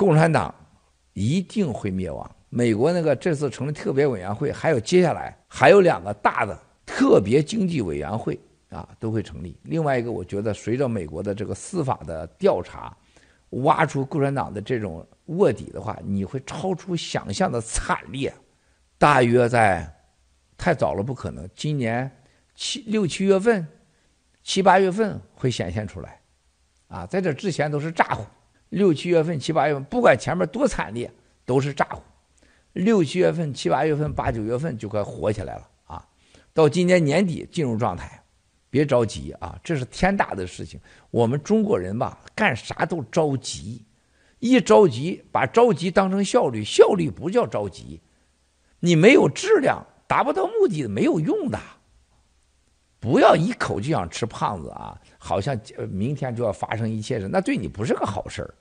共产党一定会灭亡。美国那个这次成立特别委员会，还有接下来还有两个大的特别经济委员会啊，都会成立。另外一个，我觉得随着美国的这个司法的调查，挖出共产党的这种卧底的话，你会超出想象的惨烈。大约在太早了，不可能。今年七六七月份、七八月份会显现出来啊，在这之前都是咋呼。六七月份、七八月份，不管前面多惨烈，都是炸呼。六七月份、七八月份、八九月份就快火起来了啊！到今年年底进入状态，别着急啊！这是天大的事情，我们中国人吧，干啥都着急，一着急把着急当成效率，效率不叫着急，你没有质量，达不到目的，没有用的。不要一口就想吃胖子啊！好像明天就要发生一切事，那对你不是个好事儿。